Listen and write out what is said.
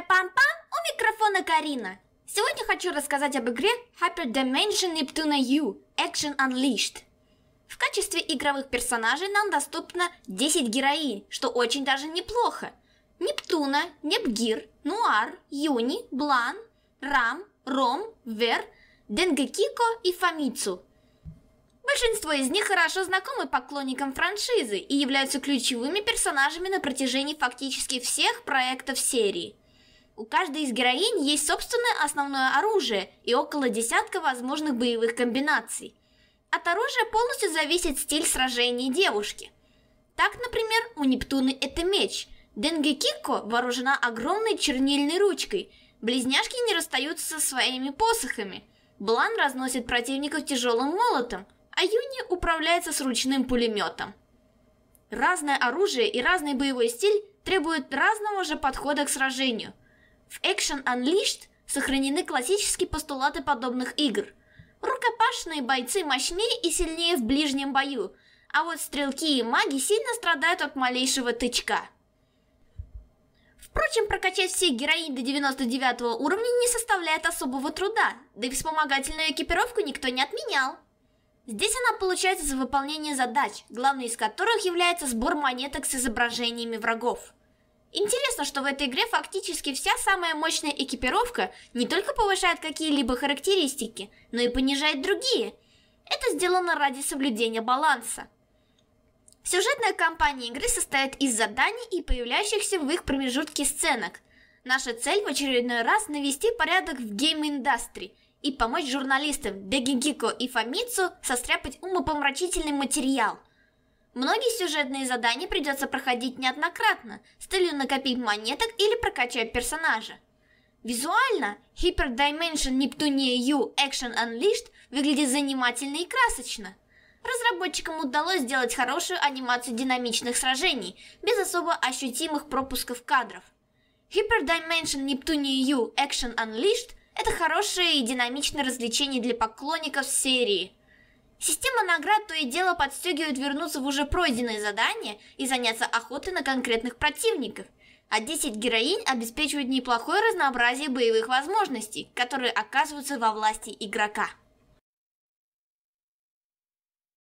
Первая пам-пам у микрофона Карина. Сегодня хочу рассказать об игре Hyper Dimension Neptune U Action Unleashed. В качестве игровых персонажей нам доступно 10 героинь, что очень даже неплохо. Нептуна, Непгир, Нуар, Юни, Блан, Рам, Ром, Вер, Денгекико и Фамицу. Большинство из них хорошо знакомы поклонникам франшизы и являются ключевыми персонажами на протяжении фактически всех проектов серии – у каждой из героинь есть собственное основное оружие и около десятка возможных боевых комбинаций. От оружия полностью зависит стиль сражения девушки. Так, например, у Нептуны это меч. Денге Кико вооружена огромной чернильной ручкой. Близняшки не расстаются со своими посохами. Блан разносит противников тяжелым молотом, а Юни управляется с ручным пулеметом. Разное оружие и разный боевой стиль требуют разного же подхода к сражению – в Action Unleashed сохранены классические постулаты подобных игр. Рукопашные бойцы мощнее и сильнее в ближнем бою, а вот стрелки и маги сильно страдают от малейшего тычка. Впрочем, прокачать все героини до 99 уровня не составляет особого труда, да и вспомогательную экипировку никто не отменял. Здесь она получается за выполнение задач, главной из которых является сбор монеток с изображениями врагов. Интересно, что в этой игре фактически вся самая мощная экипировка не только повышает какие-либо характеристики, но и понижает другие. Это сделано ради соблюдения баланса. Сюжетная кампания игры состоит из заданий и появляющихся в их промежутке сценок. Наша цель в очередной раз навести порядок в гейм-индастри и помочь журналистам Дегигико и Фамицу состряпать умопомрачительный материал – Многие сюжетные задания придется проходить неоднократно, с целью накопить монеток или прокачать персонажа. Визуально Hyper Dimension Neptune U Action Unleashed выглядит занимательно и красочно. Разработчикам удалось сделать хорошую анимацию динамичных сражений, без особо ощутимых пропусков кадров. Hyper Dimension Neptune U Action Unleashed – это хорошее и динамичное развлечение для поклонников серии – Система наград то и дело подстегивает вернуться в уже пройденные задания и заняться охотой на конкретных противников. А 10 героинь обеспечивают неплохое разнообразие боевых возможностей, которые оказываются во власти игрока.